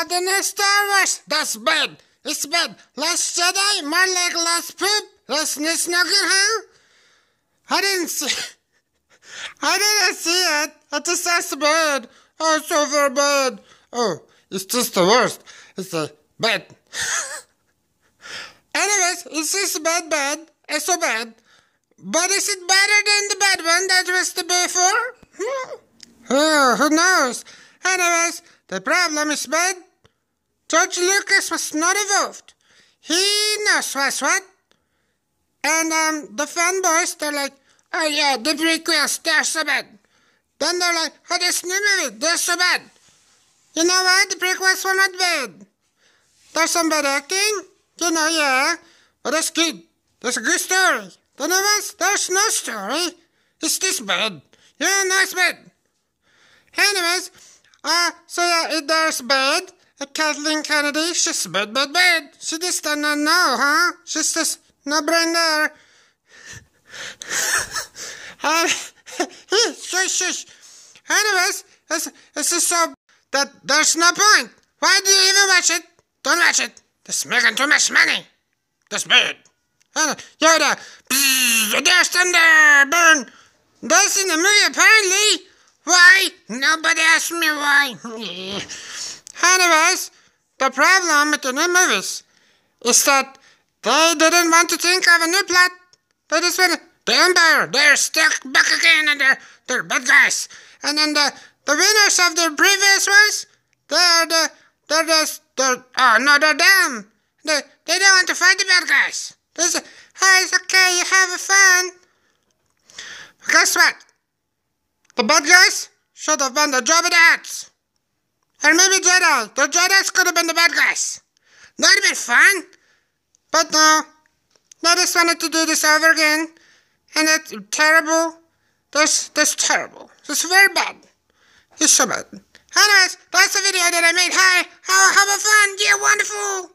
uh, the Star Wars. That's bad. It's bad. Last Jedi, more like last poop. Last new huh? I didn't see. I didn't see it. I just bad. Oh, so very bad. Oh, it's just the worst. It's a bad. Anyways, it's just bad, bad. It's so bad. But is it better than the bad one that was the before? Hmm? Oh, who knows? Anyways. The problem is, bad. George Lucas was not involved. He knows what's what. And um, the fanboys, they're like, oh yeah, the prequels, they're so bad. Then they're like, oh, this new movie, they're so bad. You know what? The prequels were not bad. There's some bad acting, you know, yeah, but that's good. That's a good story. The new ones, there's no story. It's this bad. Yeah, no, it's bad. Anyways, uh, so yeah, it does bad. Kathleen Kennedy, she's bad, bad, bad. She just does not know, huh? She's just no brain there. uh, shush, shush. Anyways, it's, it's just so that there's no point. Why do you even watch it? Don't watch it. It's making too much money. This bed. Uh, Yoda, pfft, there's thunder, burn. That's in the movie, apparently. Nobody asked me why. Anyways, the problem with the new movies is that they didn't want to think of a new plot. They just went, the Empire, they're stuck back again and they're, they're bad guys. And then the, the winners of the previous ones, they're the, they're just, they're, oh no, they're dumb. They, they don't want to fight the bad guys. They say, hey, it's okay, you have fun. guess what? The bad guys, should have been the Jabberjacks! and maybe Jedi. The Jedi's could have been the bad guys. That would have been fun. But no. They just wanted to do this over again. And it's terrible. That's, that's terrible. That's very bad. It's so bad. Anyways, that's the video that I made. Hi, how, how about fun? Yeah, wonderful.